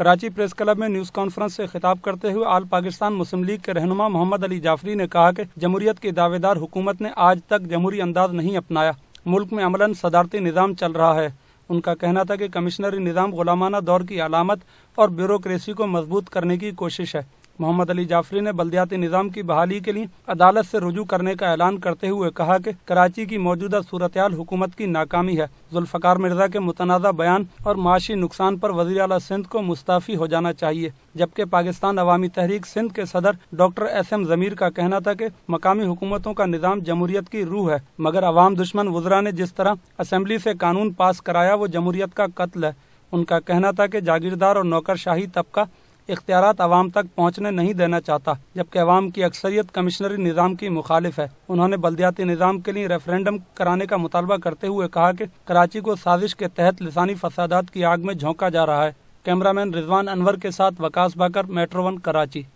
Karachi press club में news conference से खिताब करते हुए आल पाकिस्तान मुस्लिम लीग के रहनुमा मोहम्मद अली जाफरी ने कहा कि जमहूरियत की दावेदार हुकूमत ने आज तक जमहूरी अंदाज नहीं अपनाया मुल्क में अमलन सदारती निज़ाम चल रहा है उनका कहना था कि कमिश्नरी निज़ाम गुलामाना दौर की अलामत और ब्यूरोक्रेसी को मजबूत करने की कोशिश है मोहम्मद अली जाफरी ने बल्दियाती निज़ाम की बहाली के लिए अदालत से रुजू करने का ऐलान करते हुए कहा कि कराची की मौजूदा सूरत हुकूमत की नाकामी है जुल्फ़कार मिर्जा के मुतनाज़ा बयान और माशी नुकसान पर वजी अला सिंध को मुस्ताफ़ी हो जाना चाहिए जबकि पाकिस्तान अवामी तहरीक सिंध के सदर डॉक्टर एस एम जमीर का कहना था कि मकामी हुकूमतों का निज़ाम जमहूरियत की रूह है मगर अवाम दुश्मन वजरा ने जिस तरह असम्बली से कानून पास कराया वो जमहूरियत का कत्ल है उनका कहना था कि जागीरदार और नौकरशाही तबका इख्तियार आवाम तक पहुँचने नहीं देना चाहता जबकि अवाम की अक्सरियत कमिश्नरी निज़ाम की मुखालिफ है उन्होंने बल्दियाती निज़ाम के लिए रेफरेंडम कराने का मुतालबा करते हुए कहा की कराची को साजिश के तहत लसानी फसादात की आग में झोंका जा रहा है कैमरामैन रिजवान अनवर के साथ वकास बाकर मेट्रो वन कराची